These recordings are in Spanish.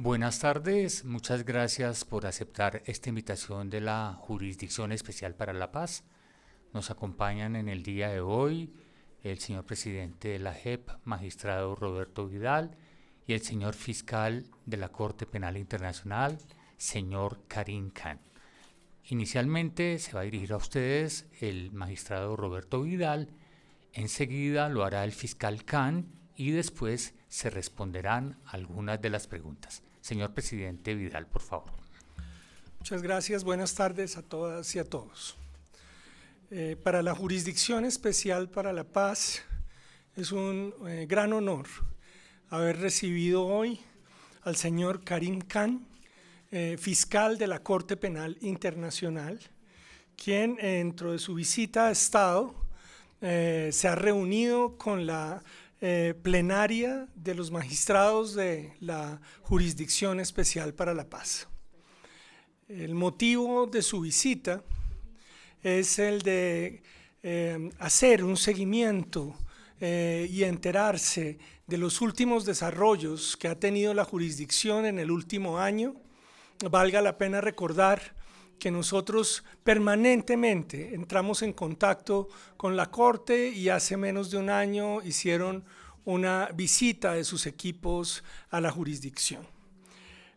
Buenas tardes, muchas gracias por aceptar esta invitación de la Jurisdicción Especial para la Paz. Nos acompañan en el día de hoy el señor presidente de la JEP, magistrado Roberto Vidal, y el señor fiscal de la Corte Penal Internacional, señor Karim Khan. Inicialmente se va a dirigir a ustedes el magistrado Roberto Vidal, enseguida lo hará el fiscal Khan y después se responderán algunas de las preguntas. Señor presidente Vidal, por favor. Muchas gracias. Buenas tardes a todas y a todos. Eh, para la Jurisdicción Especial para la Paz es un eh, gran honor haber recibido hoy al señor Karim Khan, eh, fiscal de la Corte Penal Internacional, quien dentro de su visita a Estado se ha reunido con la eh, plenaria de los magistrados de la Jurisdicción Especial para la Paz. El motivo de su visita es el de eh, hacer un seguimiento eh, y enterarse de los últimos desarrollos que ha tenido la jurisdicción en el último año. Valga la pena recordar que nosotros permanentemente entramos en contacto con la Corte y hace menos de un año hicieron una visita de sus equipos a la jurisdicción.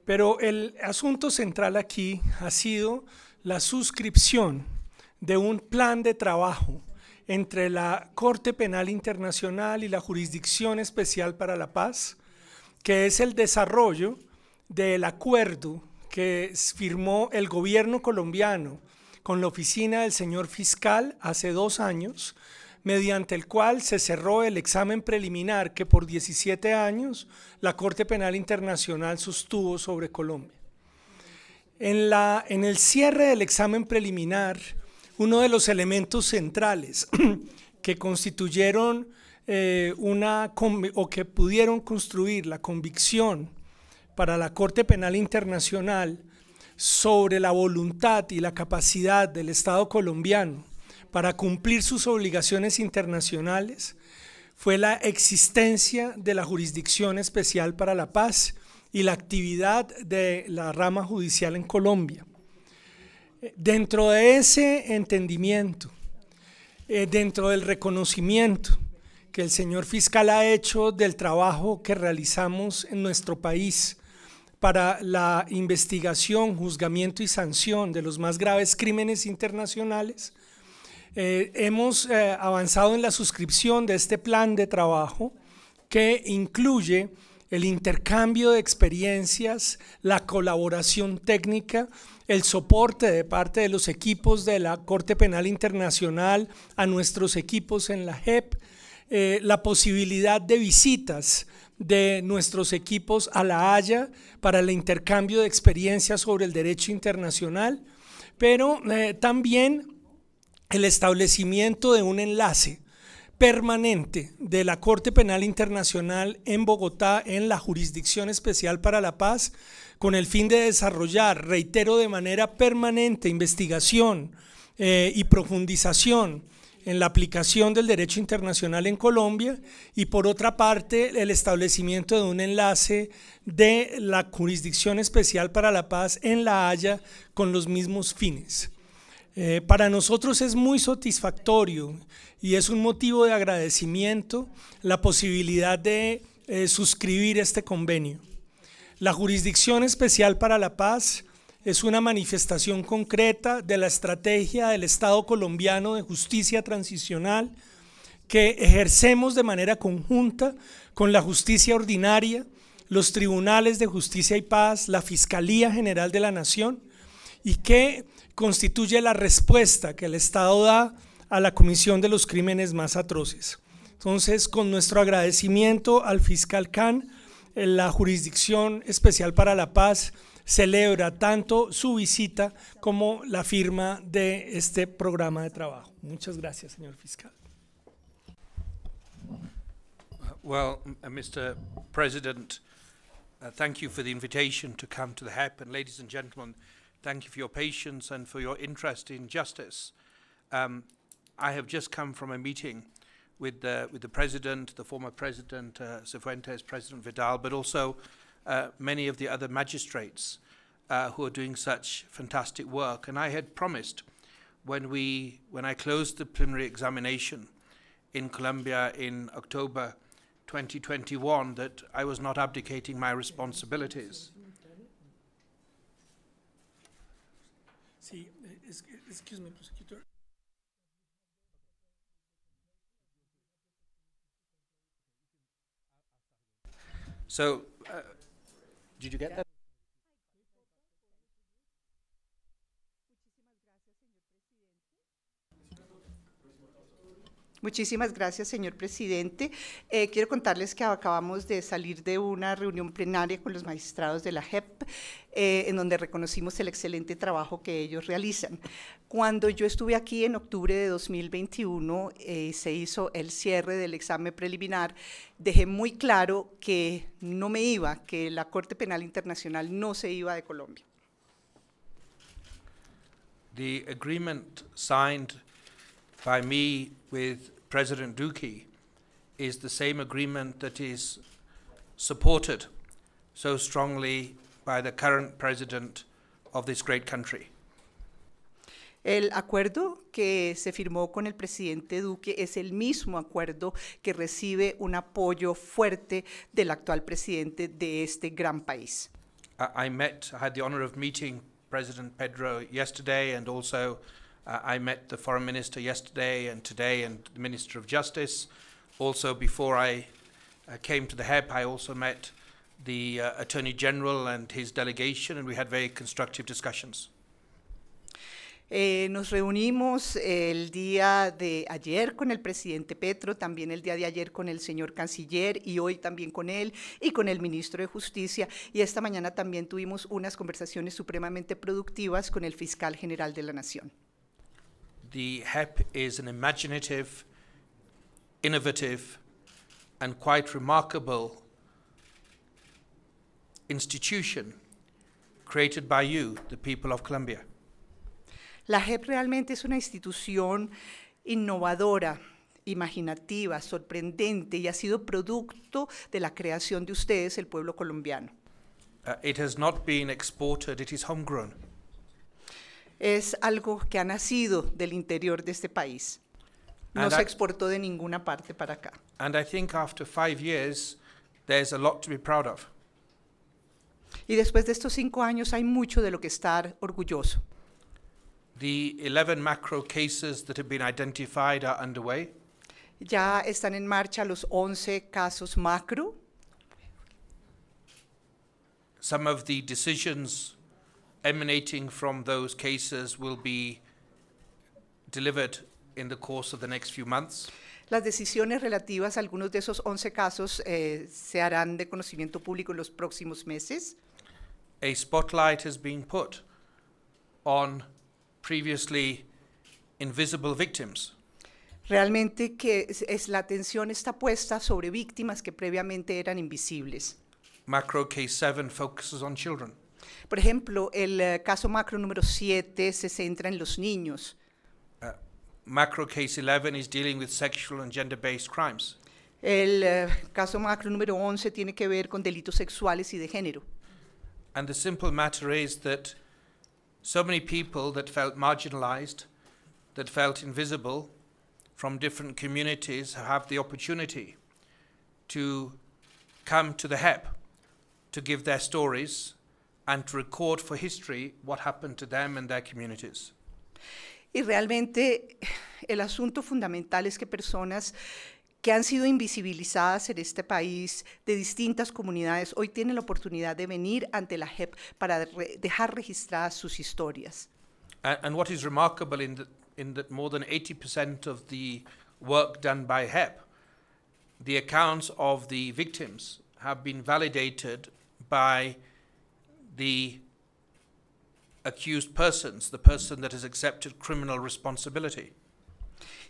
Pero el asunto central aquí ha sido la suscripción de un plan de trabajo entre la Corte Penal Internacional y la Jurisdicción Especial para la Paz, que es el desarrollo del acuerdo que firmó el gobierno colombiano con la oficina del señor fiscal hace dos años, mediante el cual se cerró el examen preliminar que por 17 años la Corte Penal Internacional sostuvo sobre Colombia. En, la, en el cierre del examen preliminar, uno de los elementos centrales que constituyeron eh, una o que pudieron construir la convicción para la Corte Penal Internacional sobre la voluntad y la capacidad del Estado colombiano para cumplir sus obligaciones internacionales fue la existencia de la Jurisdicción Especial para la Paz y la actividad de la rama judicial en Colombia. Dentro de ese entendimiento, eh, dentro del reconocimiento que el señor fiscal ha hecho del trabajo que realizamos en nuestro país para la investigación, juzgamiento y sanción de los más graves crímenes internacionales. Eh, hemos eh, avanzado en la suscripción de este plan de trabajo que incluye el intercambio de experiencias, la colaboración técnica, el soporte de parte de los equipos de la Corte Penal Internacional a nuestros equipos en la JEP, eh, la posibilidad de visitas de nuestros equipos a La Haya para el intercambio de experiencias sobre el derecho internacional, pero eh, también el establecimiento de un enlace permanente de la Corte Penal Internacional en Bogotá en la Jurisdicción Especial para la Paz con el fin de desarrollar, reitero, de manera permanente investigación eh, y profundización en la aplicación del derecho internacional en Colombia y por otra parte el establecimiento de un enlace de la Jurisdicción Especial para la Paz en La Haya con los mismos fines. Eh, para nosotros es muy satisfactorio y es un motivo de agradecimiento la posibilidad de eh, suscribir este convenio. La Jurisdicción Especial para la Paz es una manifestación concreta de la estrategia del Estado colombiano de justicia transicional que ejercemos de manera conjunta con la justicia ordinaria, los tribunales de justicia y paz, la Fiscalía General de la Nación y que constituye la respuesta que el Estado da a la comisión de los crímenes más atroces. Entonces, con nuestro agradecimiento al fiscal can, la Jurisdicción Especial para la Paz, celebra tanto su visita como la firma de este programa de trabajo. Muchas gracias, señor fiscal. Well, uh, Mr. President, uh, thank you for the invitation to come to the HEP. And ladies and gentlemen, thank you for your patience and for your interest in justice. Um, I have just come from a meeting with the, with the President, the former President, uh, President Vidal, but also uh, many of the other magistrates uh, who are doing such fantastic work. And I had promised when, we, when I closed the preliminary examination in Colombia in October 2021 that I was not abdicating my responsibilities. excuse me, prosecutor. So uh, did you get yeah. that? Muchísimas gracias, señor presidente. Eh, quiero contarles que acabamos de salir de una reunión plenaria con los magistrados de la JEP, eh, en donde reconocimos el excelente trabajo que ellos realizan. Cuando yo estuve aquí en octubre de 2021, eh, se hizo el cierre del examen preliminar, dejé muy claro que no me iba, que la Corte Penal Internacional no se iba de Colombia. The agreement signed by me with President Duque is the same agreement that is supported so strongly by the current president of this great country. El acuerdo que se firmó con el presidente Duque es el mismo acuerdo que recibe un apoyo fuerte del actual presidente de este gran país. I, met, I had the honor of meeting President Pedro yesterday and also uh, I met the foreign minister yesterday and today and the minister of justice. Also, before I uh, came to the HEP, I also met the uh, attorney general and his delegation, and we had very constructive discussions. Eh, nos reunimos el día de ayer con el presidente Petro, también el día de ayer con el señor canciller y hoy también con él y con el ministro de Justicia. Y esta mañana también tuvimos unas conversaciones supremamente productivas con el fiscal general de la Nación the HEP is an imaginative, innovative, and quite remarkable institution created by you, the people of Colombia. La Hep realmente es una institución innovadora, imaginativa, sorprendente y ha sido producto de la creación de ustedes, el pueblo colombiano. Uh, it has not been exported, it is homegrown. es algo que ha nacido del interior de este país. No and se I, exportó de ninguna parte para acá. And I think after five years, there's a lot to be proud of. Y después de estos cinco años hay mucho de lo que estar orgulloso. The 11 macro cases that have been identified are underway. Ya están en marcha los 11 casos macro. Some of the decisions emanating from those cases will be delivered in the course of the next few months. Las decisiones relativas a algunos de esos 11 casos eh, se harán de conocimiento público en los próximos meses. A spotlight has been put on previously invisible victims. Realmente que es, es, la atención está puesta sobre víctimas que previamente eran invisibles. Macro Case 7 focuses on children. Por ejemplo, el eh, caso macro número 7 se centra en los niños. Uh, macro case 11 is dealing with sexual and gender-based crimes. El uh, caso macro número 11 tiene que ver con delitos sexuales y de género. And the simple matter is that so many people that felt marginalized, that felt invisible from different communities have the opportunity to come to the HEP to give their stories and to record for history what happened to them and their communities. Y realmente el asunto fundamental es que personas que han sido invisibilizadas en este país de distintas comunidades, hoy tienen la oportunidad de venir ante la JEP para re dejar registradas sus historias. And, and what is remarkable in that, in that more than 80% of the work done by HEP, the accounts of the victims have been validated by accused criminal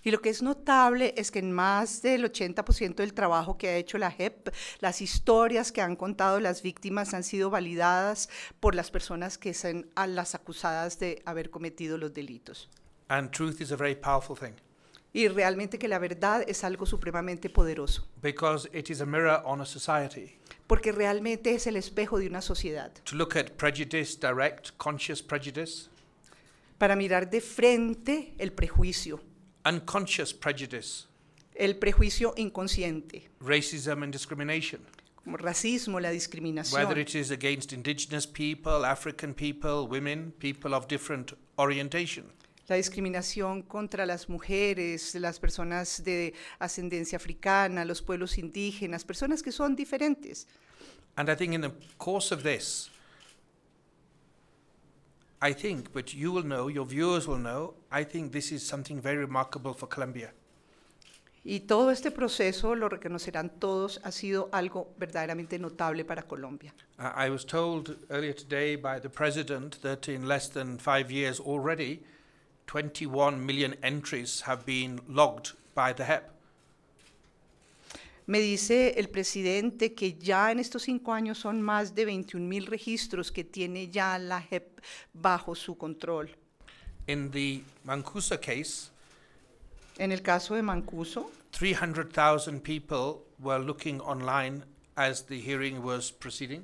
Y lo que es notable es que en más del 80% del trabajo que ha hecho la JEP, las historias que han contado las víctimas han sido validadas por las personas que son las acusadas de haber cometido los delitos. truth powerful thing. Y realmente que la verdad es algo supremamente poderoso. Because it is a mirror on a society porque realmente es el espejo de una sociedad. To look at prejudice, direct, conscious prejudice. Para mirar de frente el prejuicio. Unconscious prejudice. El prejuicio inconsciente. Racism and discrimination. Como racismo, la discriminación. Whether it is against indigenous people, African people, women, people of different orientation la discriminación contra las mujeres, las personas de ascendencia africana, los pueblos indígenas, personas que son diferentes. And I think in the course of this, I think, but you will know, your viewers will know, I think this is something very remarkable for Colombia. Y todo este proceso, lo reconocerán todos, ha sido algo verdaderamente notable para Colombia. Uh, I was told earlier today by the president that in less than five years already, 21 million entries have been logged by the HEP. Me dice el presidente que ya en estos cinco años son más de 21 mil registros que tiene ya la HEP bajo su control. In the Mancuso case, en el caso de Mancuso, 300,000 people were looking online as the hearing was proceeding.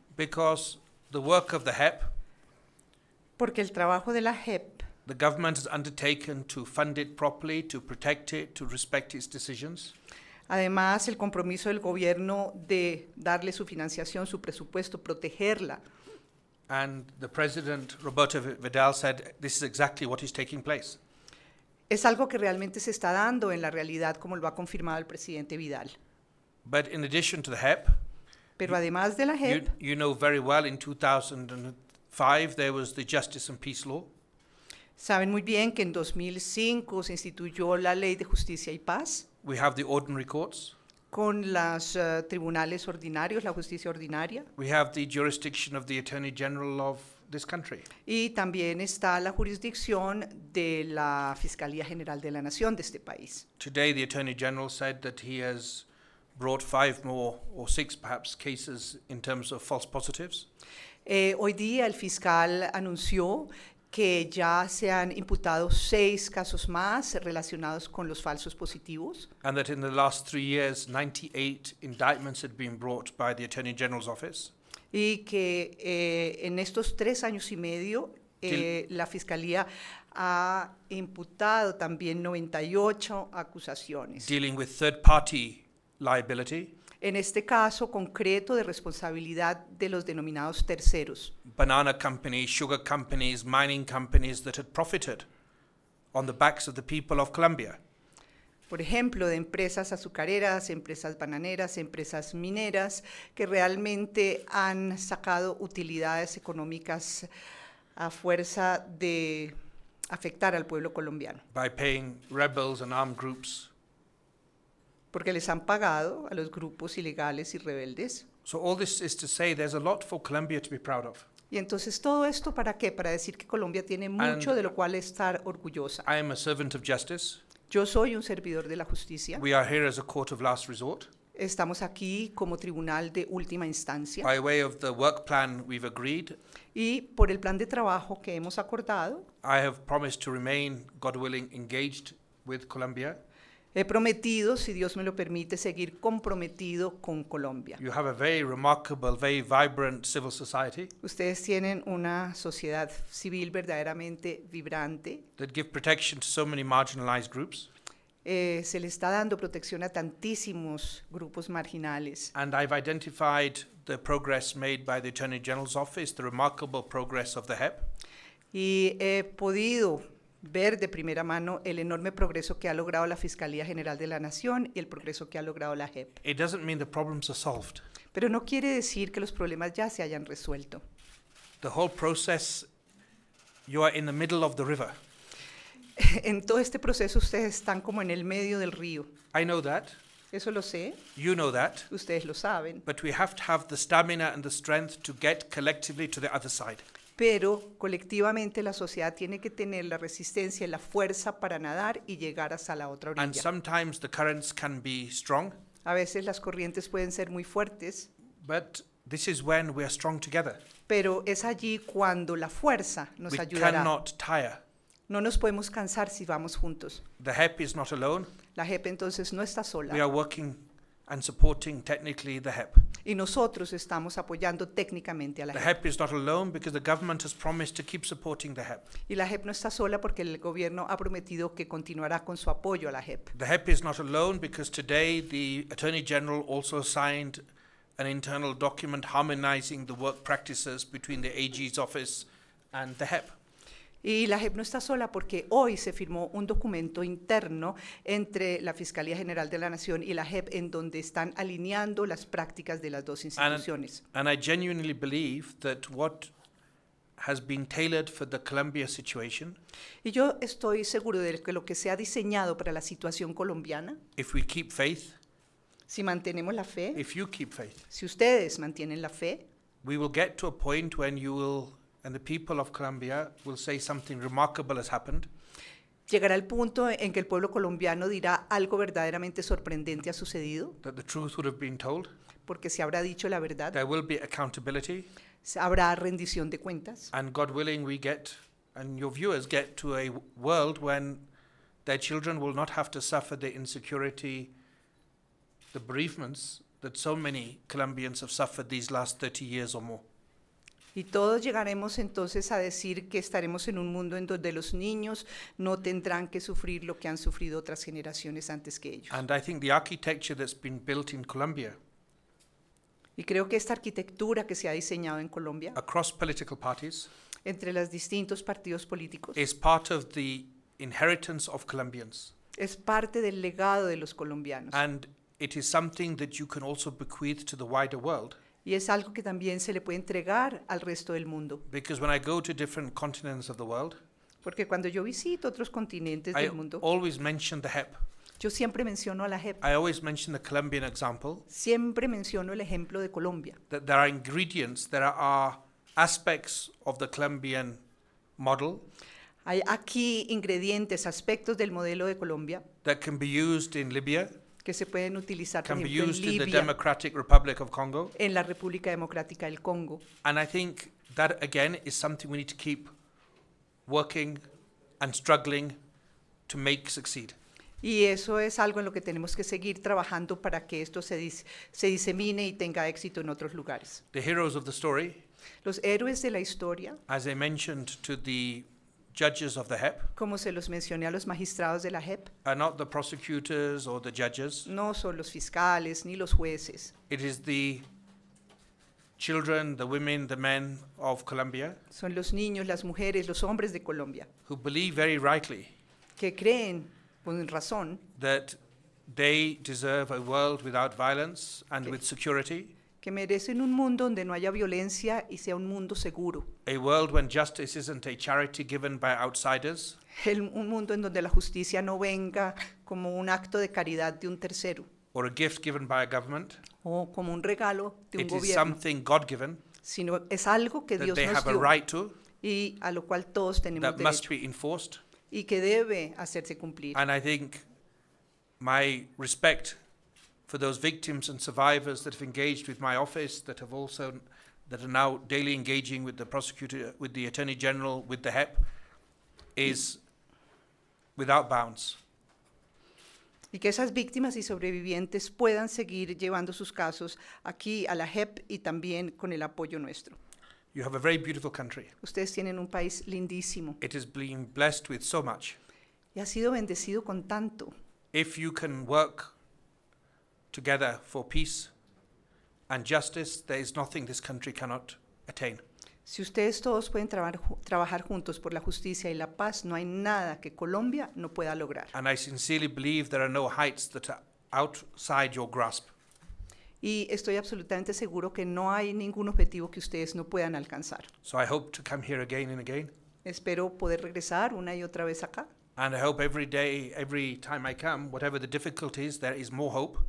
Because the work of the HEP, porque el trabajo de la HEP, the government has undertaken to fund it properly, to protect it, to respect its decisions. Además, el compromiso del gobierno de darle su financiación, su presupuesto, protegerla. And the president Roberto Vidal said this is exactly what is taking place. Es algo que realmente se está dando en la realidad, como lo ha confirmado el presidente Vidal. But in addition to the HEP, Pero además de la JEP, Saben muy bien que en 2005 se instituyó la Ley de Justicia y Paz. Con los eh, tribunales ordinarios, la justicia ordinaria. Y también está la jurisdicción de la Fiscalía General de la Nación de este país. Today the Attorney General said that he has brought five more or six perhaps cases in terms of false positives? Eh, hoy día el fiscal anunció que ya se han imputado seis casos más relacionados con los falsos positivos. And that in the last three years, 98 indictments had been brought by the Attorney General's office. Y que eh, en estos tres años y medio eh, la fiscalía ha imputado también 98 acusaciones. Dealing with third party en este caso concreto de responsabilidad de los denominados terceros, banana companies, sugar companies, mining companies that had profited on the backs of the people of Colombia. por ejemplo, de empresas azucareras, empresas bananeras, empresas mineras, que realmente han sacado utilidades económicas a fuerza de afectar al pueblo colombiano porque les han pagado a los grupos ilegales y rebeldes. Y entonces todo esto para qué? Para decir que Colombia tiene mucho de lo cual estar orgullosa. Yo soy un servidor de la justicia. Estamos aquí como tribunal de última instancia. Y por el plan de trabajo que hemos acordado. I have promised to willing, engaged with Colombia. He prometido, si Dios me lo permite, seguir comprometido con Colombia. You have a very remarkable, very vibrant civil society Ustedes tienen una sociedad civil verdaderamente vibrante. that give protection to so many marginalized groups. Eh, se le está dando protección a tantísimos grupos marginales. And I've identified the progress made by the Attorney General's office, the remarkable progress of the HEP. Y he podido ver de primera mano el enorme progreso que ha logrado la Fiscalía General de la Nación y el progreso que ha logrado la JEP. It doesn't mean the problems are solved. Pero no quiere decir que los problemas ya se hayan resuelto. The whole process you are in the middle of the river. en todo este proceso ustedes están como en el medio del río. I know that. Eso lo sé. You know that. Ustedes lo saben. But we have to have the stamina and the strength to get collectively to the other side pero colectivamente la sociedad tiene que tener la resistencia y la fuerza para nadar y llegar hasta la otra orilla. sometimes A veces las corrientes pueden ser muy fuertes. Pero es allí cuando la fuerza nos ayuda. No nos podemos cansar si vamos juntos. E la HEP entonces no está sola. We and supporting technically the HEP. Y nosotros estamos apoyando técnicamente a la the HEP. HEP is not alone because the government has promised to keep supporting the HEP. Y la HEP no está sola porque el gobierno ha prometido que continuará con su apoyo a la HEP. The HEP is not alone because today the Attorney General also signed an internal document harmonizing the work practices between the AG's office and the HEP. Y la JEP no está sola porque hoy se firmó un documento interno entre la Fiscalía General de la Nación y la JEP en donde están alineando las prácticas de las dos instituciones. Y yo estoy seguro de que lo que se ha diseñado para la situación colombiana. Si mantenemos la fe. Si ustedes mantienen la fe. We will get to a point when you will and the people of Colombia will say something remarkable has happened. Llegará el punto en que el pueblo colombiano dirá algo verdaderamente sorprendente ha sucedido. That the truth would have been told. Porque se habrá dicho la verdad. There will be accountability. Habrá rendición de cuentas. And God willing, we get and your viewers get to a world when their children will not have to suffer the insecurity, the bereavements that so many Colombians have suffered these last 30 years or more. Y todos llegaremos entonces a decir que estaremos en un mundo en donde los niños no tendrán que sufrir lo que han sufrido otras generaciones antes que ellos. y creo que esta arquitectura que se ha diseñado en Colombia entre los distintos partidos políticos inheritance Es parte del legado de los colombianos. And it is something that you can also bequeath to the wider world. Y es algo que también se le puede entregar al resto del mundo. porque cuando yo visito otros continentes del mundo, Yo siempre menciono a la HEP. I Siempre menciono el ejemplo de Colombia. there are Hay aquí ingredientes, aspectos del modelo de Colombia. que can be used in Libya que se pueden utilizar por can be ejemplo, en used in the Democratic Republic of Congo. en la República Democrática del Congo. And I think that again is something we need to keep working and struggling to make succeed. Y eso es algo en lo que tenemos que seguir trabajando para que esto se, dis- se disemine y tenga éxito en otros lugares. The heroes of the story, Los héroes de la historia, as I mentioned to the judges of the HEP, como se los mencioné a los magistrados de la HEP. are not the prosecutors or the judges. no son los fiscales ni los jueces, It is the children, the women, the men of Colombia son los niños, las mujeres, los hombres de Colombia, who believe very rightly que creen con razón that they deserve a world without violence and with security que merecen un mundo donde no haya violencia y sea un mundo seguro. un mundo en donde la justicia no venga como un acto de caridad de un tercero. O como un regalo de un gobierno. Something God Sino es algo que Dios nos dio. y a lo cual todos tenemos derecho. Y que debe hacerse cumplir. And I think my respect for those victims and survivors that have engaged with my office, that have also, that are now daily engaging with the prosecutor, with the Attorney General, with the HEP, is without bounds. y que esas víctimas y sobrevivientes puedan seguir llevando sus casos aquí a la HEP y también con el apoyo nuestro. You have a very beautiful country. Ustedes tienen un país lindísimo. It is being blessed with so much. Y ha sido bendecido con tanto. If you can work together for peace and justice, there is nothing this country cannot attain. Si ustedes todos pueden trabar, trabajar juntos por la justicia y la paz, no hay nada que Colombia no pueda lograr. And I sincerely believe there are no heights that are outside your grasp. Y estoy absolutamente seguro que no hay ningún objetivo que ustedes no puedan alcanzar. So I hope to come here again and again. Espero poder regresar una y otra vez acá. And I hope every day, every time I come, whatever the difficulties, there is more hope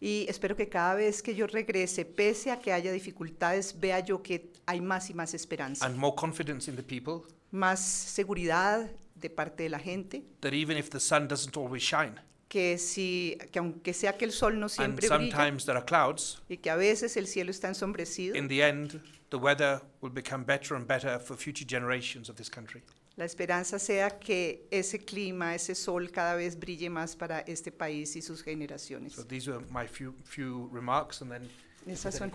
y espero que cada vez que yo regrese, pese a que haya dificultades, vea yo que hay más y más esperanza. And more confidence in the people. Más seguridad de parte de la gente. That even if the sun doesn't always shine. Que si que aunque sea que el sol no siempre and sometimes brilla. There are clouds. Y que a veces el cielo está ensombrecido. In the end, the weather will become better and better for future generations of this country. La esperanza sea que ese clima, ese sol cada vez brille más para este país y sus generaciones. Esas son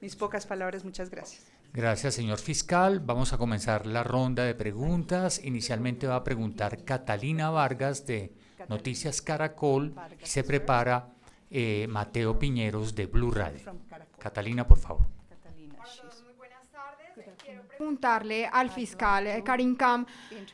mis pocas palabras. Muchas gracias. Gracias, señor fiscal. Vamos a comenzar la ronda de preguntas. Inicialmente va a preguntar Catalina Vargas de Noticias Caracol y se prepara eh, Mateo Piñeros de Blue Radio. Catalina, por favor preguntarle al fiscal eh, Karim Kam eh,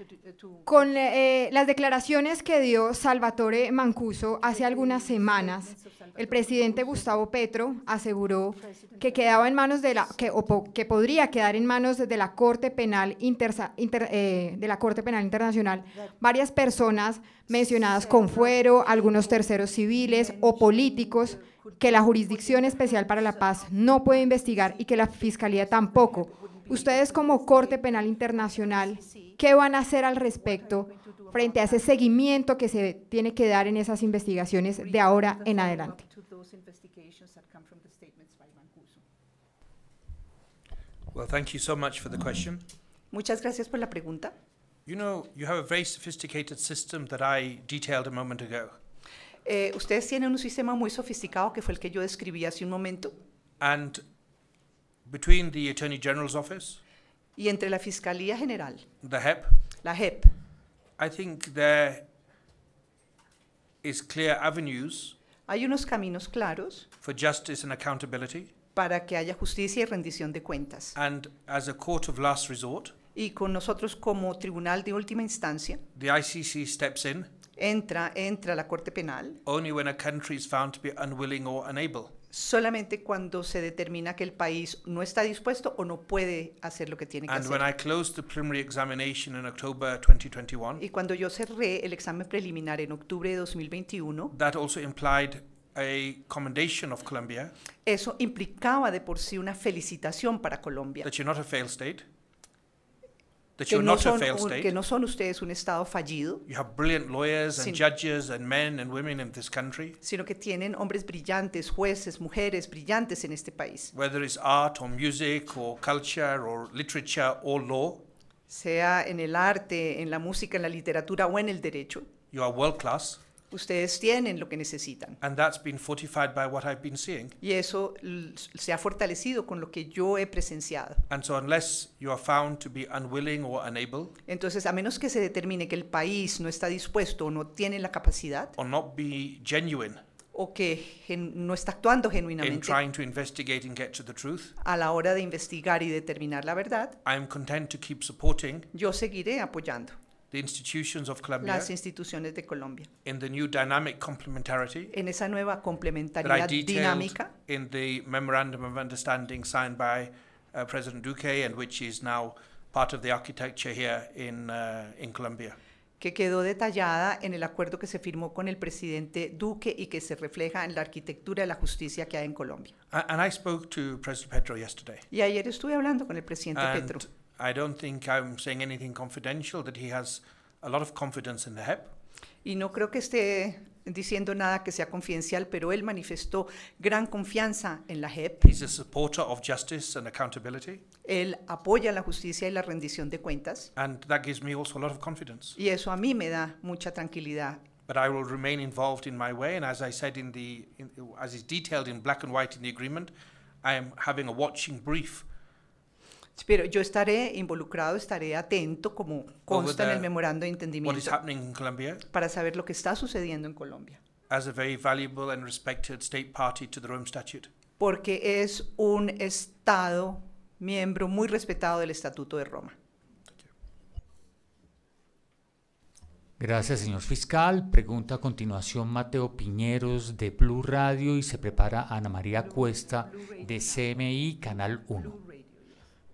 con eh, las declaraciones que dio Salvatore Mancuso hace algunas semanas. El presidente Gustavo Petro aseguró que quedaba en manos de la que, o, que podría quedar en manos de la Corte Penal Inter, de la Corte Penal Internacional varias personas mencionadas con fuero, algunos terceros civiles o políticos que la Jurisdicción Especial para la Paz no puede investigar y que la Fiscalía tampoco Ustedes como Corte Penal Internacional, ¿qué van a hacer al respecto frente a ese seguimiento que se tiene que dar en esas investigaciones de ahora en adelante? Well, Muchas gracias por la pregunta. You know, you ustedes tienen un sistema muy sofisticado que fue el que yo describí hace un momento. And between the Attorney General's office, y entre la Fiscalía General, the HEP, la Hep. I think there is clear avenues hay unos caminos claros for justice and accountability. para que haya justicia y rendición de cuentas. And as a court of last resort, Y con nosotros como tribunal de última instancia, the ICC steps in entra, entra la Corte Penal only when a country is found to be unwilling or unable. solamente cuando se determina que el país no está dispuesto o no puede hacer lo que tiene que hacer. y cuando yo cerré el examen preliminar en octubre de 2021, Eso implicaba de por sí una felicitación para Colombia. That you're not a failed state que, no son, son ustedes un estado fallido. sino, que tienen hombres brillantes, jueces, mujeres brillantes en este país. Sea en el arte, en la música, en la literatura o en el derecho. You are world class. Ustedes tienen lo que necesitan. Y eso se ha fortalecido con lo que yo he presenciado. entonces a menos que se determine que el país no está dispuesto o no tiene la capacidad, o que no está actuando genuinamente to get to the truth, a la hora de investigar y determinar la verdad, yo seguiré apoyando the institutions of Colombia, las instituciones de Colombia in the new dynamic complementarity, en esa nueva complementariedad dinámica in the memorandum of understanding signed by uh, President Duque and which is now part of the architecture here in, uh, in Colombia. que quedó detallada en el acuerdo que se firmó con el presidente Duque y que se refleja en la arquitectura de la justicia que hay en Colombia. And I spoke to President Petro yesterday. Y ayer estuve hablando con el presidente and Petro. I don't think I'm saying anything confidential that he has a lot of confidence in the HEP. Y no creo que esté diciendo nada que sea confidencial, pero él manifestó gran confianza en la Hep. He's a supporter of justice and accountability. Él apoya la justicia y la rendición de cuentas. And that gives me also a lot of confidence. Y eso a mí me da mucha tranquilidad. But I will remain involved in my way, and as I said in the, in, as is detailed in black and white in the agreement, I am having a watching brief Pero yo estaré involucrado, estaré atento, como consta en el memorando de entendimiento, para saber lo que está sucediendo en Colombia. Porque es un Estado miembro muy respetado del Estatuto de Roma. Gracias, señor fiscal. Pregunta a continuación Mateo Piñeros de Blue Radio y se prepara Ana María Cuesta de CMI Canal 1.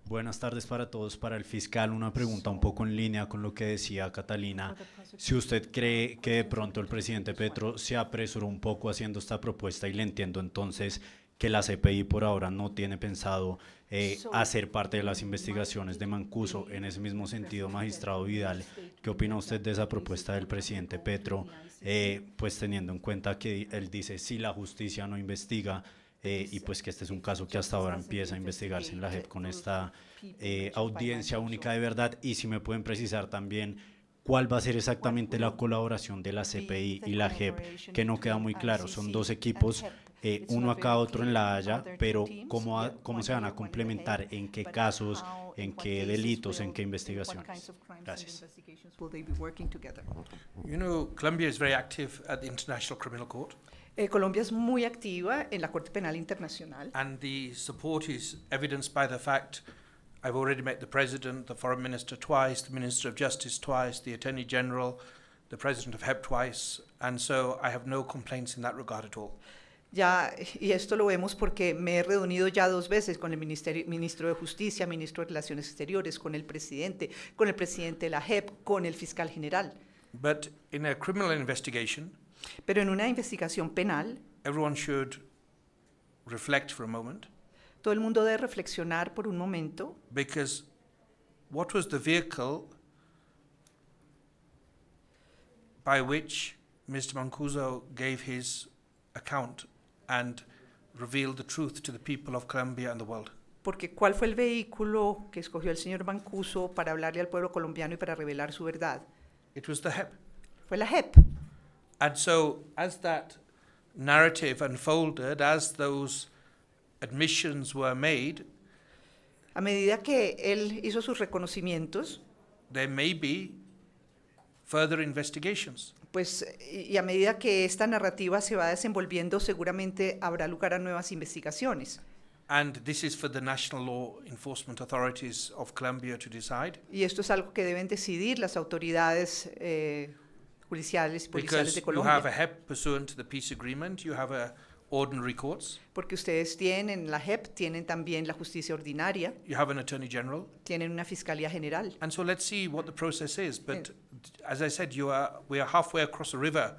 Buenas tardes para todos. Para el fiscal, una pregunta un poco en línea con lo que decía Catalina. Si usted cree que de pronto el presidente Petro se apresuró un poco haciendo esta propuesta y le entiendo entonces que la CPI por ahora no tiene pensado eh, hacer parte de las investigaciones de Mancuso. Eh, en ese mismo sentido, magistrado Vidal, ¿qué opina usted de esa propuesta del presidente Petro? Eh, pues teniendo en cuenta que él dice, si la justicia no investiga, eh, y pues que este es un caso que hasta ahora empieza a investigarse en la JEP con esta eh, audiencia única de verdad y si me pueden precisar también cuál va a ser exactamente la colaboración de la CPI y la JEP, que no queda muy claro, son dos equipos, eh, uno acá, otro en La Haya, pero cómo, se van a complementar, en qué casos, en qué delitos, en qué investigaciones. Gracias. Colombia Criminal eh, Colombia es muy activa en la Corte Penal Internacional. And the support is evidenced by the fact I've already met the president, the foreign minister twice, the minister of justice twice, the attorney general, the president of HEP twice, and so I have no complaints in that regard at all. Ya, y esto lo vemos porque me he reunido ya dos veces con el ministerio, ministro de Justicia, ministro de Relaciones Exteriores, con el presidente, con el presidente de la JEP, con el fiscal general. But in a criminal investigation, pero en una investigación penal, everyone should reflect for a moment. Todo el mundo debe reflexionar por un momento. Because what was the vehicle by which Mr. Mancuso gave his account and revealed the truth to the people of Colombia and the world? Porque cuál fue el vehículo que escogió el señor Mancuso para hablarle al pueblo colombiano y para revelar su verdad? It was the HEP. Fue la HEP. And so, as that narrative unfolded, as those admissions were made, a medida que él hizo sus reconocimientos, there may be further investigations. Pues, y a medida que esta narrativa se va desenvolviendo, seguramente habrá lugar a nuevas investigaciones. And this is for the national law enforcement authorities of Colombia to decide. Y esto es algo que deben decidir las autoridades eh, judiciales, policiales de Colombia. E ordinary courts. Porque ustedes tienen la JEP, tienen también la justicia ordinaria. You have an attorney general. Tienen una fiscalía general. And so let's see what the process is. But eh. as I said, you are, we are halfway across the river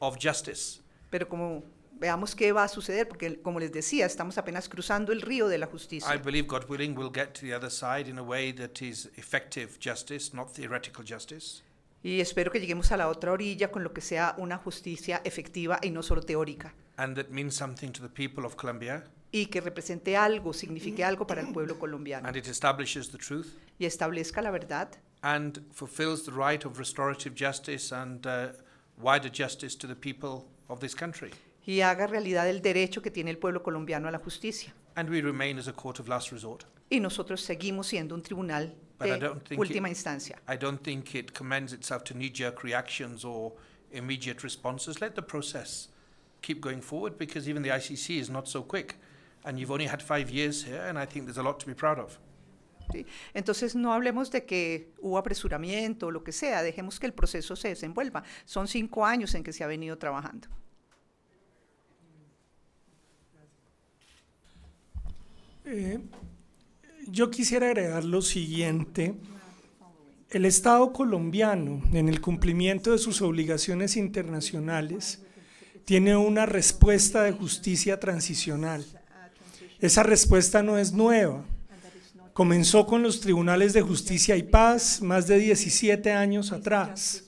of justice. Pero como veamos qué va a suceder, porque como les decía, estamos apenas cruzando el río de la justicia. I believe, God willing, we'll get to the other side in a way that is effective justice, not theoretical justice. Y espero que lleguemos a la otra orilla con lo que sea una justicia efectiva y no solo teórica. Y que represente algo, signifique algo para el pueblo colombiano. Y establezca la verdad. Y haga realidad el derecho que tiene el pueblo colombiano a la justicia. Y nosotros seguimos siendo un tribunal de última instancia. I don't think it commends itself to knee-jerk reactions or immediate responses. Let the process keep going forward because even the ICC is not so quick. And you've only had five years here, and I think there's a lot to be proud of. Sí. Entonces no hablemos de que hubo apresuramiento o lo que sea, dejemos que el proceso se desenvuelva. Son cinco años en que se ha venido trabajando. Eh, yo quisiera agregar lo siguiente. El Estado colombiano, en el cumplimiento de sus obligaciones internacionales, tiene una respuesta de justicia transicional. Esa respuesta no es nueva. Comenzó con los tribunales de justicia y paz más de 17 años atrás.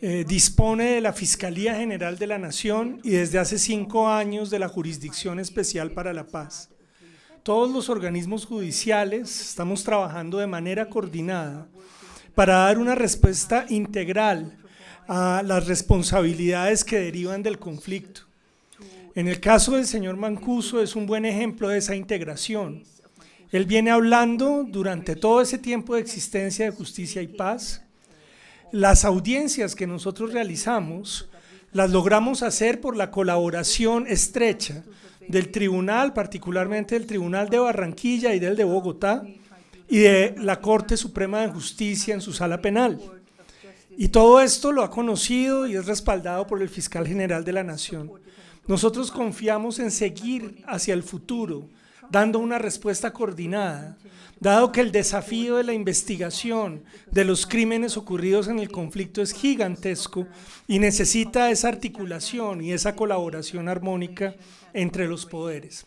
Eh, dispone de la Fiscalía General de la Nación y desde hace cinco años de la Jurisdicción Especial para la Paz todos los organismos judiciales estamos trabajando de manera coordinada para dar una respuesta integral a las responsabilidades que derivan del conflicto. En el caso del señor Mancuso es un buen ejemplo de esa integración. Él viene hablando durante todo ese tiempo de existencia de justicia y paz. Las audiencias que nosotros realizamos las logramos hacer por la colaboración estrecha del tribunal, particularmente del Tribunal de Barranquilla y del de Bogotá, y de la Corte Suprema de Justicia en su sala penal. Y todo esto lo ha conocido y es respaldado por el fiscal general de la Nación. Nosotros confiamos en seguir hacia el futuro, dando una respuesta coordinada, dado que el desafío de la investigación de los crímenes ocurridos en el conflicto es gigantesco y necesita esa articulación y esa colaboración armónica entre los poderes.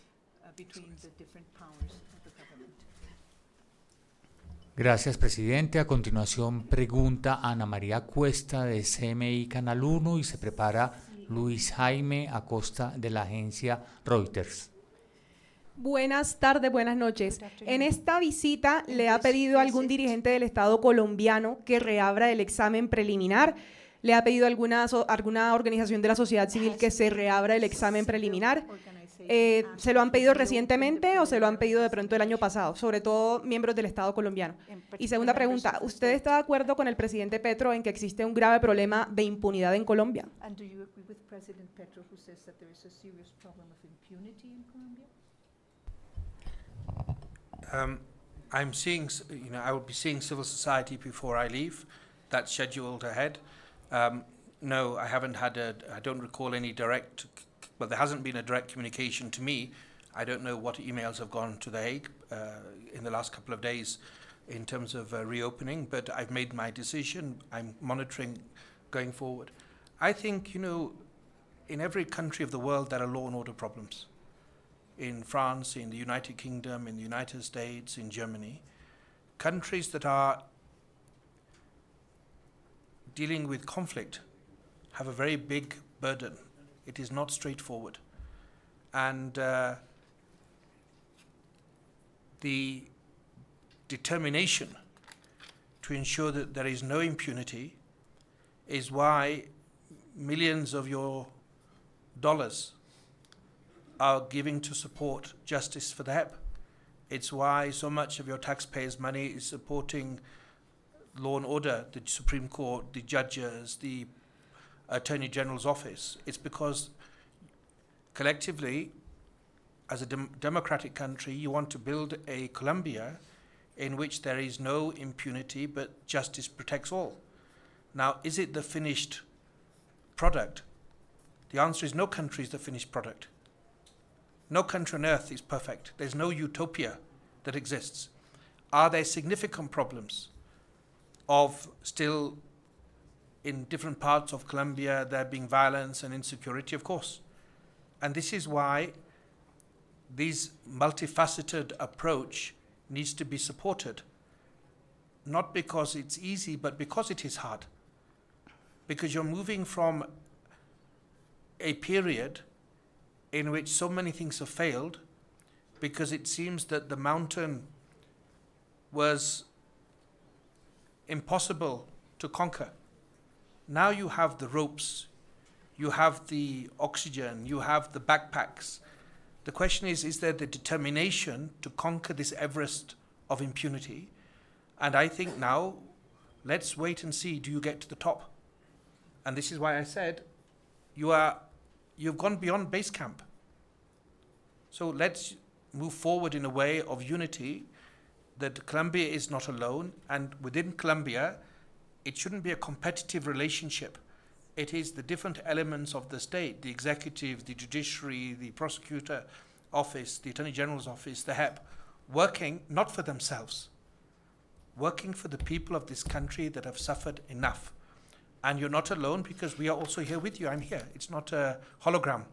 Gracias, presidente. A continuación, pregunta Ana María Cuesta de CMI Canal 1 y se prepara Luis Jaime Acosta de la agencia Reuters. Buenas tardes, buenas noches. En esta visita le ha pedido algún dirigente del Estado colombiano que reabra el examen preliminar. ¿Le ha pedido alguna, alguna organización de la sociedad civil que se reabra el examen preliminar? Eh, ah, ¿Se lo han pedido recientemente o se lo han pedido de pronto el año pasado? Sobre todo miembros del Estado colombiano. Y segunda pregunta, ¿usted está de acuerdo con el presidente Petro en que existe un grave problema de impunidad en Colombia? Um, I'm seeing, you know, I will be seeing civil society before I leave. That's scheduled ahead. Um, no, I haven't had a, I don't recall any direct, well, there hasn't been a direct communication to me. I don't know what emails have gone to The Hague uh, in the last couple of days in terms of uh, reopening, but I've made my decision. I'm monitoring going forward. I think, you know, in every country of the world, there are law and order problems in France, in the United Kingdom, in the United States, in Germany, countries that are dealing with conflict have a very big burden. It is not straightforward. And uh, the determination to ensure that there is no impunity is why millions of your dollars are giving to support Justice for the It's why so much of your taxpayers' money is supporting law and order, the Supreme Court, the judges, the Attorney General's office. It's because collectively, as a dem democratic country, you want to build a Colombia in which there is no impunity but justice protects all. Now, is it the finished product? The answer is no country is the finished product. No country on earth is perfect. There's no utopia that exists. Are there significant problems of still in different parts of Colombia there being violence and insecurity? Of course. And this is why this multifaceted approach needs to be supported. Not because it's easy, but because it is hard. Because you're moving from a period in which so many things have failed because it seems that the mountain was impossible to conquer. Now you have the ropes, you have the oxygen, you have the backpacks. The question is is there the determination to conquer this Everest of impunity? And I think now let's wait and see do you get to the top? And this is why I said you are You've gone beyond base camp. So let's move forward in a way of unity that Colombia is not alone, and within Colombia, it shouldn't be a competitive relationship. It is the different elements of the state the executive, the judiciary, the prosecutor office, the attorney general's office, the HEP working not for themselves, working for the people of this country that have suffered enough. And you're not alone because we are also here with you. I'm here. It's not a hologram.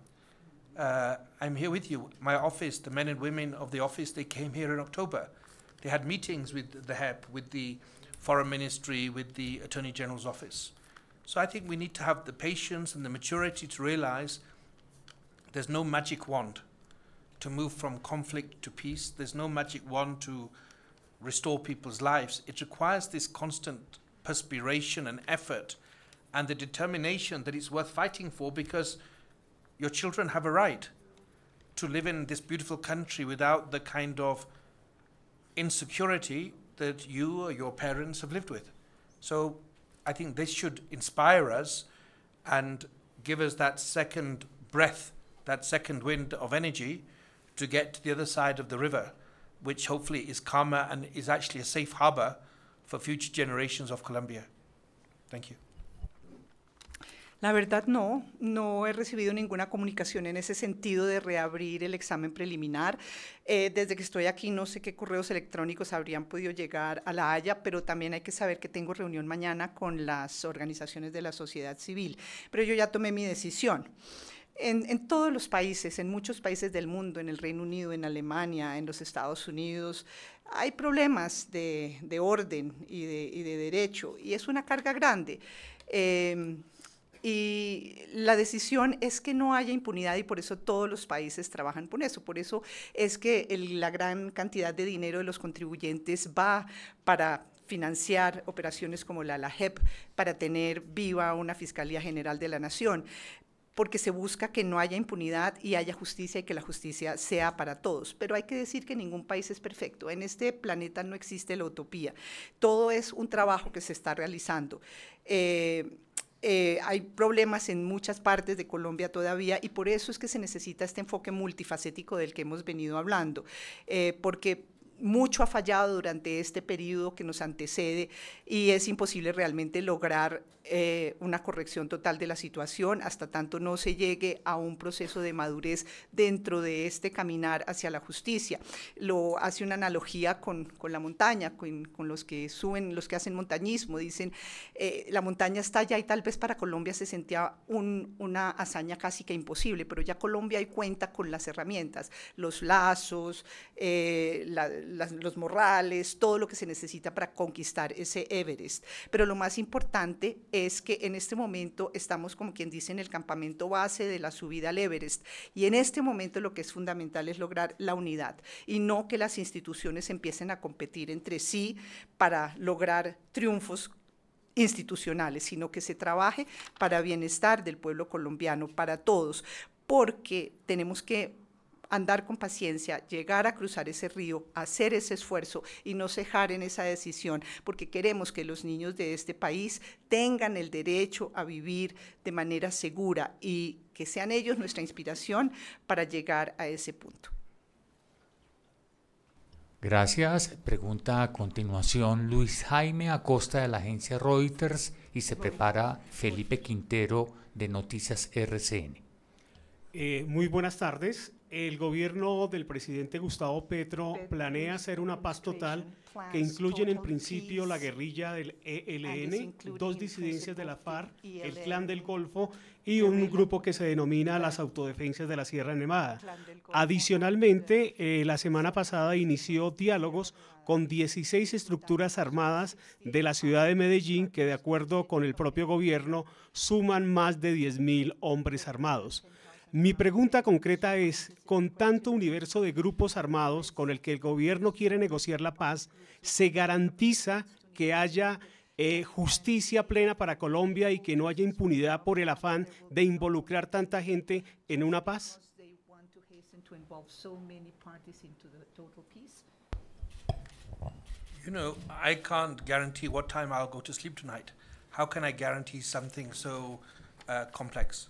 Uh, I'm here with you. My office, the men and women of the office, they came here in October. They had meetings with the HEP, with the Foreign Ministry, with the Attorney General's office. So I think we need to have the patience and the maturity to realize there's no magic wand to move from conflict to peace. There's no magic wand to restore people's lives. It requires this constant perspiration and effort and the determination that it's worth fighting for because your children have a right to live in this beautiful country without the kind of insecurity that you or your parents have lived with. So I think this should inspire us and give us that second breath, that second wind of energy to get to the other side of the river, which hopefully is calmer and is actually a safe harbor for future generations of Colombia. Thank you. La verdad no, no he recibido ninguna comunicación en ese sentido de reabrir el examen preliminar. Eh, desde que estoy aquí no sé qué correos electrónicos habrían podido llegar a La Haya, pero también hay que saber que tengo reunión mañana con las organizaciones de la sociedad civil. Pero yo ya tomé mi decisión. En, todos los países, en muchos países del mundo, en el Reino Unido, en Alemania, en los Estados Unidos, hay problemas de, orden y de, derecho, y es una carga grande. Em, y la decisión es que no haya impunidad y por eso todos los países trabajan por eso. Por eso es que la gran cantidad de dinero de los contribuyentes va para financiar operaciones como la LAJEP, para tener viva una Fiscalía General de la Nación porque se busca que no haya impunidad y haya justicia y que la justicia sea para todos. Pero hay que decir que ningún país es perfecto. En este planeta no existe la utopía. Todo es un trabajo que se está realizando. Eh, eh, hay problemas en muchas partes de Colombia todavía y por eso es que se necesita este enfoque multifacético del que hemos venido hablando, eh, porque mucho ha fallado durante este periodo que nos antecede y es imposible realmente lograr eh, una corrección total de la situación hasta tanto no se llegue a un proceso de madurez dentro de este caminar hacia la justicia. Lo hace una analogía con, con la montaña, con, con, los que suben, los que hacen montañismo, dicen, eh, la montaña está allá y tal vez para Colombia se sentía un, una hazaña casi que imposible, pero ya Colombia hoy cuenta con las herramientas, los lazos, eh, la los morrales, todo lo que se necesita para conquistar ese Everest. Pero lo más importante es que en este momento estamos, como quien dice, en el campamento base de la subida al Everest. Y en este momento lo que es fundamental es lograr la unidad y no que las instituciones empiecen a competir entre sí para lograr triunfos institucionales, sino que se trabaje para bienestar del pueblo colombiano, para todos, porque tenemos que andar con paciencia, llegar a cruzar ese río, hacer ese esfuerzo y no cejar en esa decisión, porque queremos que los niños de este país tengan el derecho a vivir de manera segura y que sean ellos nuestra inspiración para llegar a ese punto. Gracias. Pregunta a continuación Luis Jaime Acosta de la agencia Reuters y se prepara Felipe Quintero de Noticias RCN. Eh, muy buenas tardes el gobierno del presidente Gustavo Petro planea hacer una paz total que incluye en principio la guerrilla del ELN, dos disidencias de la FARC, el e Clan del Golfo y un grupo que se denomina las Autodefensas de la Sierra Nevada. Adicionalmente, eh, la semana pasada inició diálogos con 16 estructuras armadas de la ciudad de Medellín que, de acuerdo con el propio gobierno, suman más de 10.000 hombres armados. Mi pregunta concreta es, con tanto universo de grupos armados con el que el gobierno quiere negociar la paz, ¿se garantiza que haya eh, justicia plena para Colombia y que no haya impunidad por el afán de involucrar tanta gente en una paz? You know, I can't guarantee what How can I guarantee something so uh, complex?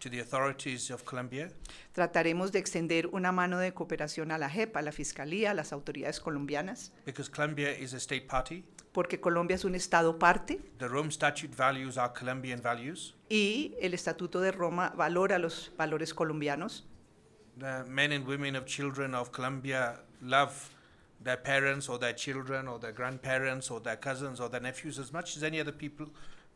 to the authorities of Colombia. Trataremos de extender una mano de cooperación a la JEP, a la Fiscalía, a las autoridades colombianas. Because Colombia is a state party. Porque Colombia es un estado parte. The Rome Statute values our Colombian values. Y el Estatuto de Roma valora los valores colombianos. The men and women of children of Colombia love their parents or their children or their grandparents or their cousins or their nephews as much as any other people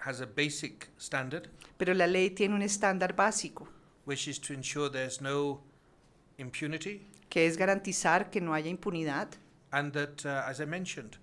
has a basic standard, pero la ley tiene un estándar básico, which is to ensure there's no impunity, que es garantizar que no haya impunidad, and that, uh, as I mentioned,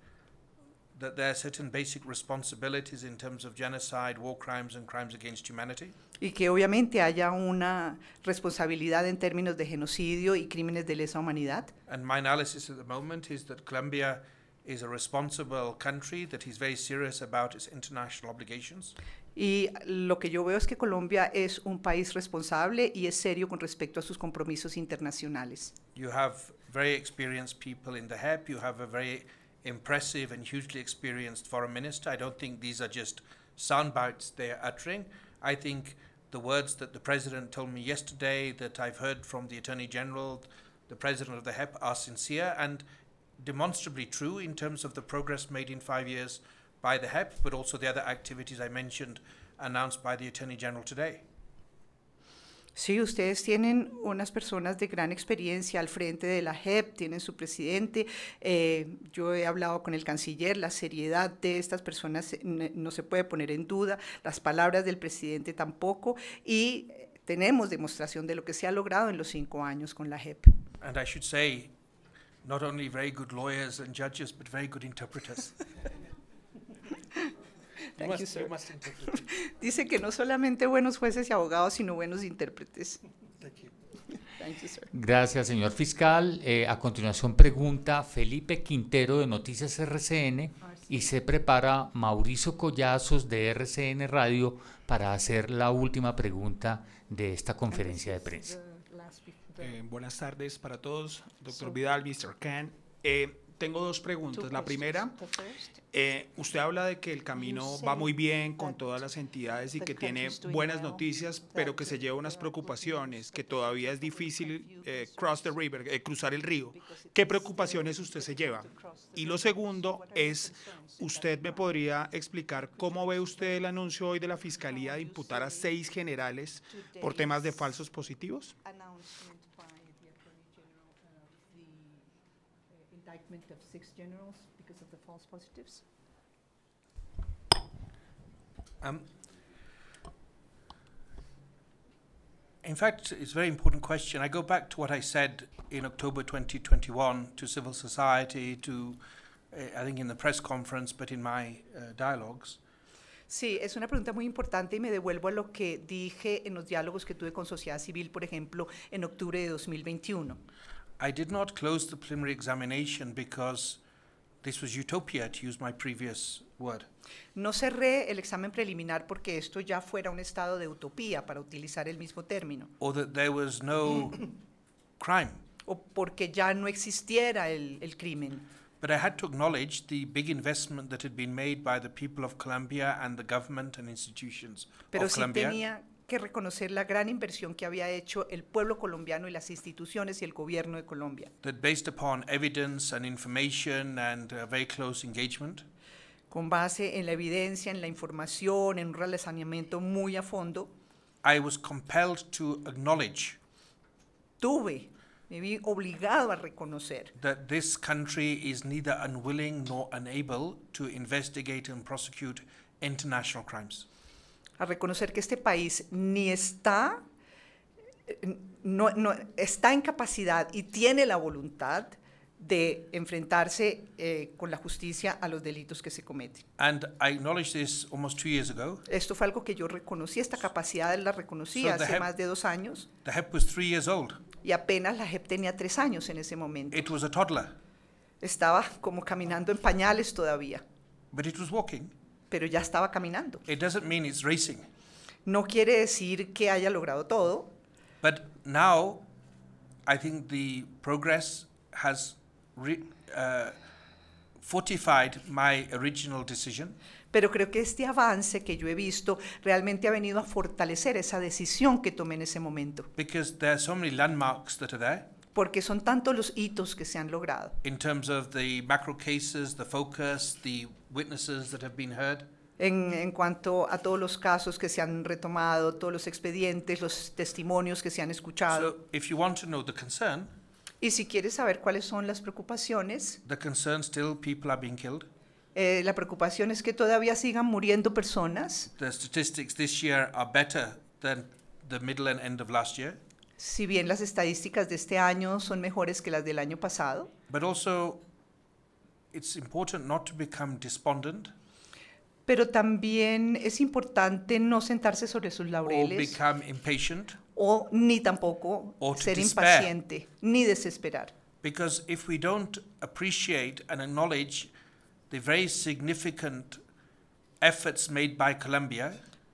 that there are certain basic responsibilities in terms of genocide, war crimes, and crimes against humanity. y que obviamente haya una responsabilidad en términos de genocidio y crímenes de lesa humanidad. And my analysis at the moment is that Colombia is a responsible country that is very serious about its international obligations. Y lo que yo veo es que Colombia es un país responsable y es serio con respecto a sus compromisos internacionales. You have very experienced people in the HEP. You have a very impressive and hugely experienced foreign minister. I don't think these are just sound bites they're uttering. I think the words that the president told me yesterday, that I've heard from the attorney general, the president of the HEP, are sincere and. demonstrably true in terms of the progress made in five years by the HEP, but also the other activities I mentioned announced by the Attorney General today. Sí, ustedes tienen unas personas de gran experiencia al frente de la JEP, tienen su presidente. Eh, yo he hablado con el canciller, la seriedad de estas personas no se puede poner en duda, las palabras del presidente tampoco, y tenemos demostración de lo que se ha logrado en los cinco años con la JEP. And I should say, not only very good lawyers and judges, but very good interpreters. Dice que no solamente buenos jueces y abogados, sino buenos intérpretes. Gracias, señor fiscal. Eh, a continuación pregunta Felipe Quintero de Noticias RCN ah, y se prepara Mauricio Collazos de RCN Radio para hacer la última pregunta de esta conferencia de prensa. Eh, buenas tardes para todos, doctor Vidal, Mr. Khan. Eh, tengo dos preguntas. La primera, eh, usted habla de que el camino va muy bien con todas las entidades y que tiene buenas noticias, pero que se lleva unas preocupaciones, que todavía es difícil cross the river, cruzar el río. ¿Qué preocupaciones usted se lleva? Y lo segundo es, ¿usted me podría explicar cómo ve usted el anuncio hoy de la Fiscalía de imputar a seis generales por temas de falsos positivos? six generals because of the false positives? Um, in fact, it's a very important question. I go back to what I said in October 2021 to civil society, to uh, I think in the press conference, but in my uh, dialogues. Sí, es una pregunta muy importante y me devuelvo a lo que dije en los diálogos que tuve con sociedad civil, por ejemplo, en octubre de 2021. I did not close the preliminary examination because this was utopia, to use my previous word. No cerré el examen preliminar porque esto ya fuera un estado de utopía, para utilizar el mismo término. Or that there was no crime. O porque ya no existiera el, el crimen. But I had to acknowledge the big investment that had been made by the people of Colombia and the government and institutions Pero of sí Colombia. tenía que reconocer la gran inversión que había hecho el pueblo colombiano y las instituciones y el gobierno de Colombia. Con base en la evidencia, en la información, en un saneamiento muy a fondo. I was Tuve me vi obligado a reconocer that this country is neither unwilling nor unable to investigate and prosecute international crimes a reconocer que este país ni está, eh, no, está en capacidad y tiene la voluntad de enfrentarse eh, con la justicia a los delitos que se cometen. Esto fue algo que yo reconocí, esta capacidad la reconocí hace más de dos años. Y apenas la JEP tenía tres años en ese momento. Estaba como caminando en pañales todavía. But it was walking pero ya estaba caminando. It doesn't mean racing. No quiere decir que haya logrado todo. But now I think the progress has uh, fortified my original decision. Pero creo que este avance que yo he visto realmente ha venido a fortalecer esa decisión que tomé en ese momento. Because there are so many landmarks that are there porque son tantos los hitos que se han logrado. In terms of the macro cases, the focus, the witnesses that have been heard. En, en, cuanto a todos los casos que se han retomado, todos los expedientes, los testimonios que se han escuchado. So, if you want to know the concern, y si quieres saber cuáles son las preocupaciones, the concern still people are being killed. Eh, la preocupación es que todavía sigan muriendo personas. The statistics this year are better than the middle and end of last year si bien las estadísticas de este año son mejores que las del año pasado. Pero también es importante no sentarse sobre sus laureles. O ni tampoco ser impaciente, ni desesperar. Because if we don't appreciate and acknowledge the very significant efforts made by Colombia,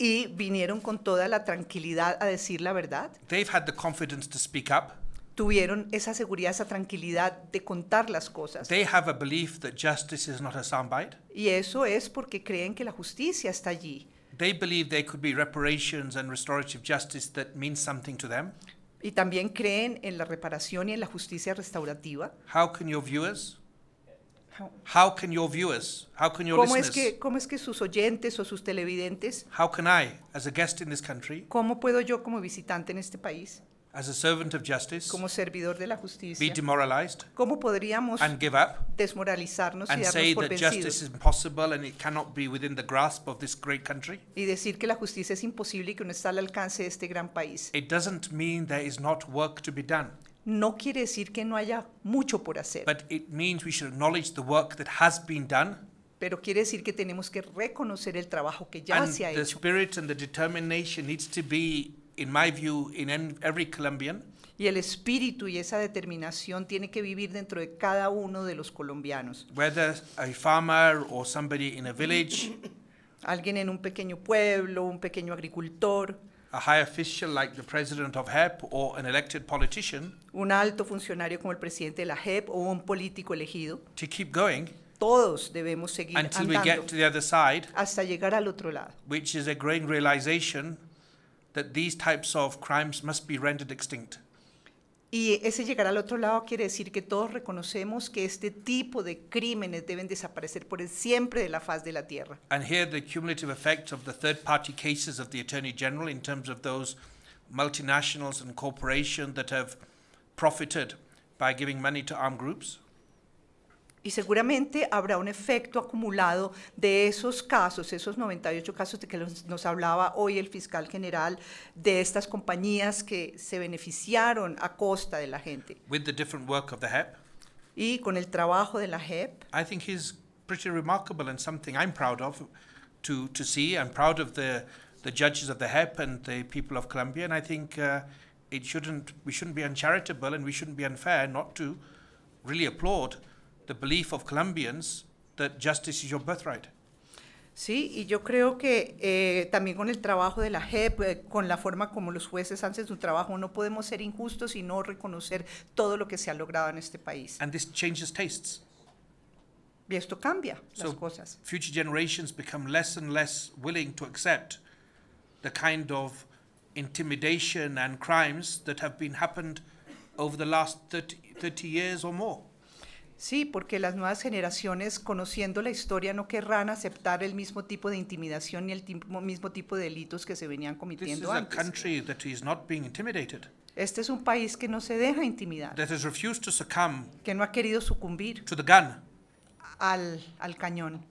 y vinieron con toda la tranquilidad a decir la verdad. Tuvieron esa seguridad, esa tranquilidad de contar las cosas. Y eso es porque creen que la justicia está allí. Y también creen en la reparación y en la justicia restaurativa. How can your viewers How can your viewers, how can your ¿Cómo listeners, es que cómo es que sus oyentes o sus televidentes? how can I, as a guest in this country, ¿Cómo puedo yo como visitante en este país, as a servant of justice, como servidor de la justicia, be demoralized cómo podríamos and give up desmoralizarnos y and say por that justice is impossible and it cannot be within the grasp of this great country? y decir que la justicia es imposible y que no está al alcance de este gran país? It doesn't mean there is not work to be done no quiere decir que no haya mucho por hacer. But it means we should acknowledge the work that has been done. Pero quiere decir que tenemos que reconocer el trabajo que ya and se ha the hecho. spirit and the determination needs to be, in my view, in every Colombian. Y el espíritu y esa determinación tiene que vivir dentro de cada uno de los colombianos. Whether a farmer or somebody in a village. Alguien en un pequeño pueblo, un pequeño agricultor. A high official like the president of HEP or an elected politician un alto funcionario como el presidente de la JEP o un político elegido. To keep going, todos debemos seguir until andando we get to the other side, hasta llegar al otro lado. Which is a growing realization that these types of crimes must be rendered extinct. Y ese llegar al otro lado quiere decir que todos reconocemos que este tipo de crímenes deben desaparecer por el siempre de la faz de la tierra. And here the cumulative effect of the third party cases of the Attorney General in terms of those multinationals and corporations that have profited by giving money to armed groups. Y seguramente habrá un efecto acumulado de esos casos, esos 98 casos de que nos hablaba hoy el fiscal general, de estas compañías que se beneficiaron a costa de la gente. With the different work of the HEP. Y con el trabajo de la HEP. I think he's pretty remarkable and something I'm proud of to, to see. I'm proud of the, the judges of the HEP and the people of Colombia, and I think uh, it shouldn't, we shouldn't be uncharitable and we shouldn't be unfair not to really applaud the belief of Colombians that justice is your birthright. Sí, y yo creo que eh, también con el trabajo de la JEP, eh, con la forma como los jueces hacen su trabajo, no podemos ser injustos y no reconocer todo lo que se ha logrado en este país. And this changes tastes. Y esto cambia so las cosas. Future generations become less and less willing to accept the kind of intimidation and crimes that have been happened over the 30, years or Sí, porque las nuevas generaciones, conociendo la historia, no querrán aceptar el mismo tipo de intimidación ni el mismo tipo de delitos que se venían cometiendo antes. Este es un país que no se deja intimidar. que no ha querido sucumbir al, cañón.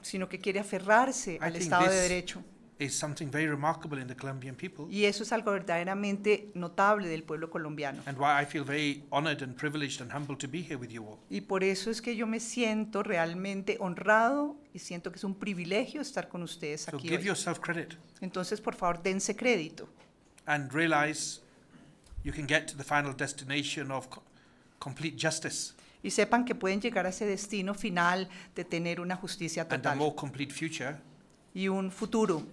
Sino que quiere aferrarse al Estado de Derecho is something very remarkable in the Colombian people. Y eso es algo verdaderamente notable del pueblo colombiano. And why I feel very honored and privileged and humbled to be here with you all. Y por eso es que yo me siento realmente honrado y siento que es un privilegio estar con ustedes aquí. So give hoy. yourself credit. Entonces, por favor, dense crédito. And realize you can get to the final destination of complete justice. Y sepan que pueden llegar a ese destino final de tener una justicia total. And a more complete future. Y un futuro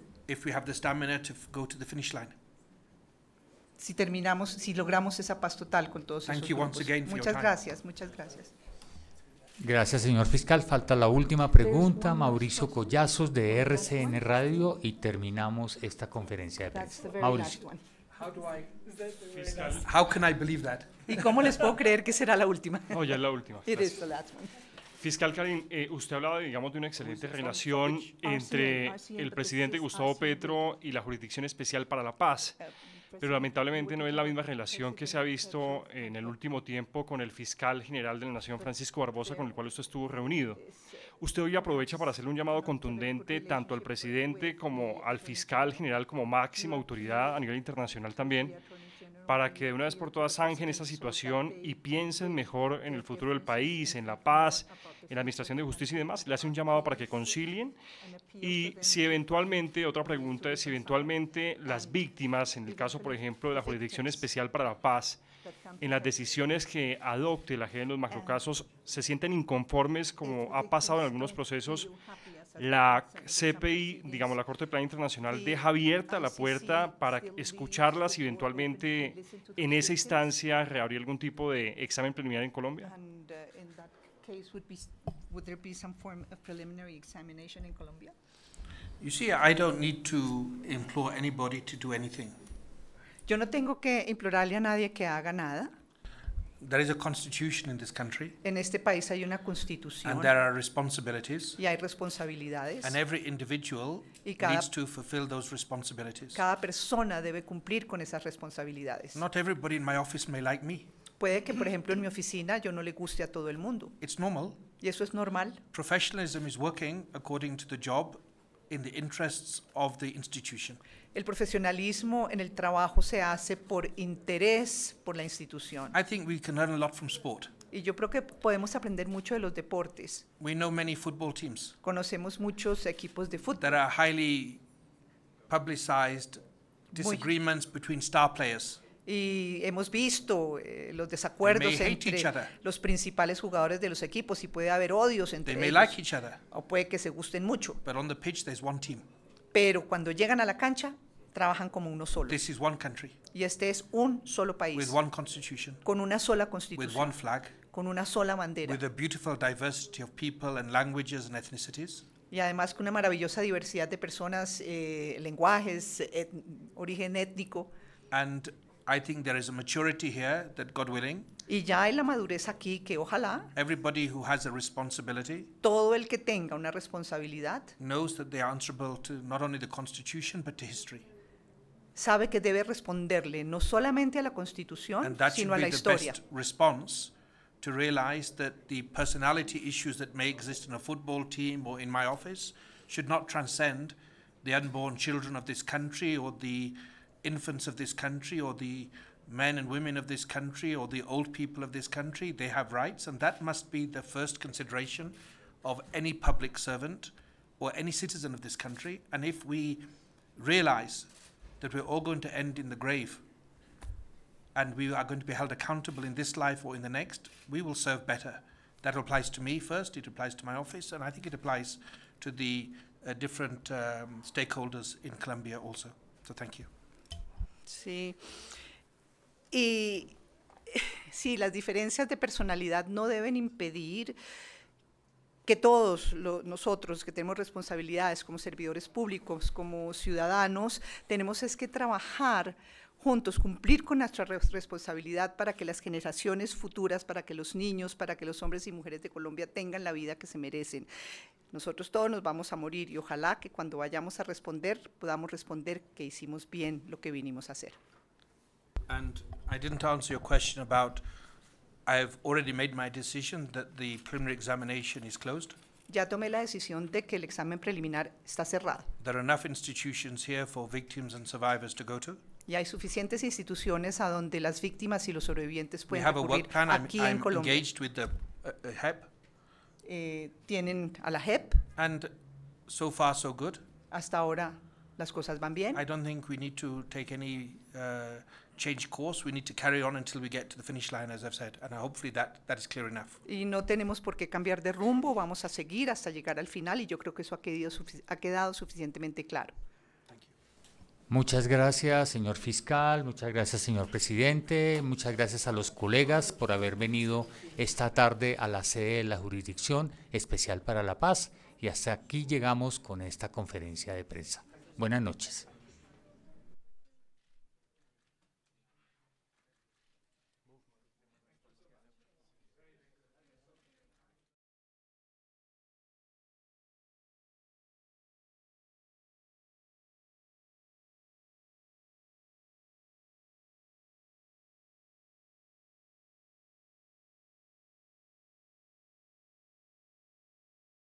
si terminamos, si logramos esa paz total con todos esos muchas gracias, muchas gracias. Gracias, señor fiscal. Falta la última pregunta, Mauricio Collazos de RCN Radio, y terminamos esta conferencia de prensa. Mauricio. ¿Y cómo les puedo creer que será la última? No, es la última. Fiscal Karim, eh, usted hablaba, digamos, de una excelente relación ah, entre el presidente Gustavo ah, Petro y la Jurisdicción Especial para la Paz, eh, pero lamentablemente no es la misma relación que se ha visto en el último tiempo con el fiscal general de la Nación, pues, Francisco Barbosa, con el cual usted estuvo reunido. Eh, usted hoy aprovecha para hacerle un llamado contundente tanto al presidente como al fiscal general como máxima autoridad a nivel internacional también para que de una vez por todas zanjen esta situación y piensen mejor en el futuro del país, en la paz, en la administración de justicia y demás. Le hace un llamado para que concilien y si eventualmente, otra pregunta es si eventualmente las víctimas, en el caso por ejemplo de la Jurisdicción Especial para la Paz, en las decisiones que adopte la gente en los macrocasos, se sienten inconformes como ha pasado en algunos procesos la CPI, digamos la Corte Penal Internacional, deja abierta la puerta para escucharlas y eventualmente en esa instancia reabrir algún tipo de examen preliminar en Colombia? Uh, Yo no tengo que implorarle a nadie que haga nada. There is a constitution in this country. En este país hay una constitución. And there are responsibilities. Y hay responsabilidades. And every individual y cada, needs to fulfill those responsibilities. Cada persona debe cumplir con esas responsabilidades. Not everybody in my office may like me. Puede que, por ejemplo, en mi oficina yo no le guste a todo el mundo. It's normal. Y eso es normal. Professionalism is working according to the job in the interests of the institution. el profesionalismo en el trabajo se hace por interés por la institución. Y yo creo que podemos aprender mucho de los deportes. teams Conocemos muchos equipos de fútbol. y hemos visto eh, los desacuerdos entre los principales jugadores de los equipos y puede haber odios entre ellos o puede que se gusten mucho, pero cuando llegan a la cancha trabajan como uno solo. This is one country, y este es un solo país. With one constitution, con una sola constitución. With one flag, con una sola bandera. With a beautiful diversity of people and languages and ethnicities. Y además con una maravillosa diversidad de personas, eh, lenguajes, et, origen étnico. And I think there is a maturity here that God willing. Y ya hay la madurez aquí que ojalá Everybody who has a responsibility todo el que tenga una responsabilidad knows that they are answerable to not only the constitution but to history. sabe que debe responderle no solamente a la Constitución, sino a la historia. to realize that the personality issues that may exist in a football team or in my office should not transcend the unborn children of this country or the infants of this country or the men and women of this country or the old people of this country. They have rights, and that must be the first consideration of any public servant or any citizen of this country. And if we realize that we're all going to end in the grave and we are going to be held accountable in this life or in the next, we will serve better. That applies to me first, it applies to my office, and I think it applies to the uh, different um, stakeholders in Colombia also. So thank you. Sí. Y sí, las diferencias de personalidad no deben impedir. que todos nosotros que tenemos responsabilidades como servidores públicos, como ciudadanos, tenemos es que trabajar juntos, cumplir con nuestra responsabilidad para que las generaciones futuras, para que los niños, para que los hombres y mujeres de Colombia tengan la vida que se merecen. Nosotros todos nos vamos a morir y ojalá que cuando vayamos a responder podamos responder que hicimos bien lo que vinimos a hacer. I didn't answer your question about I've already made my decision that the preliminary examination is closed. Ya tomé la decisión de que el examen preliminar está cerrado. There are enough institutions here for victims and survivors to go to. Y hay suficientes instituciones a donde las víctimas y los sobrevivientes pueden recurrir aquí I'm, en I'm Engaged with the, uh, HEP. Uh, eh, tienen a la HEP. And so far so good. Hasta ahora las cosas van bien. I don't think we need to take any uh, Y no tenemos por qué cambiar de rumbo. Vamos a seguir hasta llegar al final, y yo creo que eso ha ha quedado suficientemente claro. Muchas gracias, señor fiscal, muchas gracias, señor presidente, muchas gracias a los colegas por haber venido esta tarde a la sede de la Jurisdicción Especial para la Paz y hasta aquí llegamos con esta conferencia de prensa. Buenas noches.